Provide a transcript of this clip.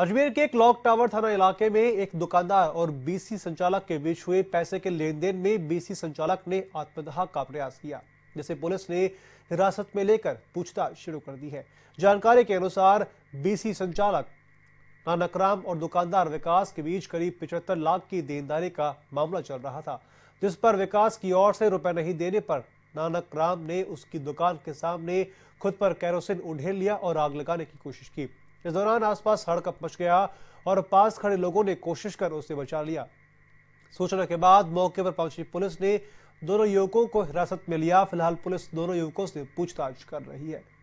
अजमेर के clock tower थाना इलाके में एक दुकानदार और बीसी संचालक के बीच हुए पैसे के लेन देन में बीसी संचालक ने आत्मदाह का प्रयास किया जिसे पुलिस ने हिरासत में लेकर पूछताछ शुरू कर दी है जानकारी के अनुसार बीसी संचालक नानकराम और दुकानदार विकास के बीच करीब पिछहत्तर लाख की देनदारी का मामला चल रहा था जिस पर विकास की ओर से रुपए नहीं देने पर नानक राम ने उसकी दुकान के सामने खुद पर कैरोसिन उढ़ेल लिया और आग लगाने की कोशिश की इस दौरान आसपास सड़क पहुंच गया और पास खड़े लोगों ने कोशिश कर उसे बचा लिया सूचना के बाद मौके पर पहुंची पुलिस ने दोनों युवकों को हिरासत में लिया फिलहाल पुलिस दोनों युवकों से पूछताछ कर रही है